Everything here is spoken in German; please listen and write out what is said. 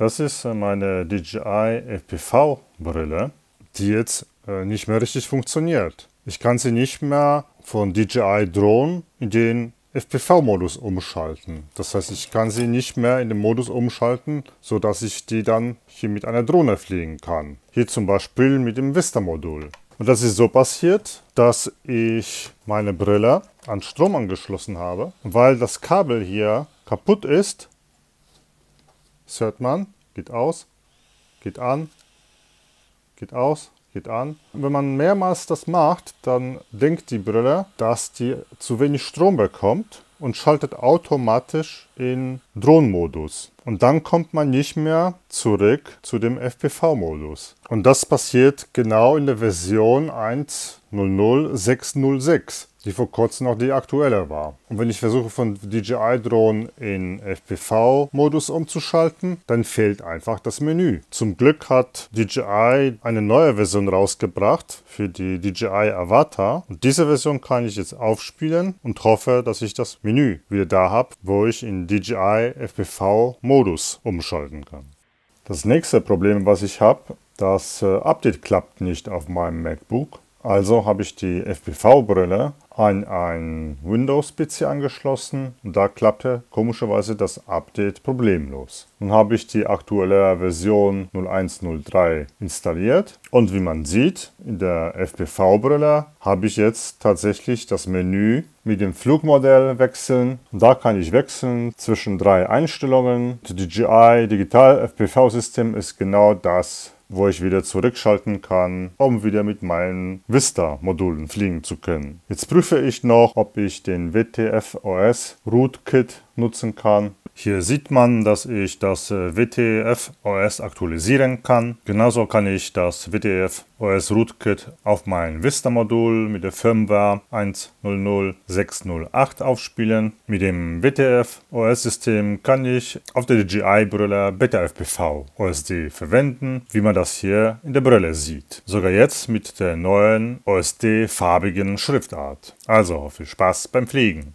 Das ist äh, meine DJI FPV-Brille, die jetzt äh, nicht mehr richtig funktioniert. Ich kann sie nicht mehr von DJI Drone in den FPV-Modus umschalten. Das heißt, ich kann sie nicht mehr in den Modus umschalten, sodass ich die dann hier mit einer Drohne fliegen kann. Hier zum Beispiel mit dem Vista-Modul. Und das ist so passiert, dass ich meine Brille an Strom angeschlossen habe. Weil das Kabel hier kaputt ist, Third Man, geht aus, geht an, geht aus, geht an. wenn man mehrmals das macht, dann denkt die Brille, dass die zu wenig Strom bekommt und schaltet automatisch in Drohnenmodus. Und dann kommt man nicht mehr zurück zu dem FPV-Modus. Und das passiert genau in der Version 1.00606 die vor kurzem auch die aktuelle war. Und wenn ich versuche von DJI-Drohnen in FPV-Modus umzuschalten, dann fehlt einfach das Menü. Zum Glück hat DJI eine neue Version rausgebracht für die DJI Avatar. Und diese Version kann ich jetzt aufspielen und hoffe, dass ich das Menü wieder da habe, wo ich in DJI FPV-Modus umschalten kann. Das nächste Problem, was ich habe, das äh, Update klappt nicht auf meinem MacBook. Also habe ich die FPV-Brille an ein Windows-PC angeschlossen und da klappte komischerweise das Update problemlos. Nun habe ich die aktuelle Version 0103 installiert und wie man sieht, in der FPV-Brille habe ich jetzt tatsächlich das Menü mit dem Flugmodell wechseln. Da kann ich wechseln zwischen drei Einstellungen. DJI Digital FPV-System ist genau das, wo ich wieder zurückschalten kann, um wieder mit meinen Vista-Modulen fliegen zu können. Jetzt prüfe ich noch, ob ich den WTF-OS Rootkit nutzen kann. Hier sieht man, dass ich das äh, WTF OS aktualisieren kann. Genauso kann ich das WTF OS Rootkit auf mein Vista-Modul mit der Firmware 100608 aufspielen. Mit dem WTF OS-System kann ich auf der DJI-Brille BetaFPV OSD verwenden, wie man das hier in der Brille sieht. Sogar jetzt mit der neuen OSD-farbigen Schriftart. Also viel Spaß beim Fliegen!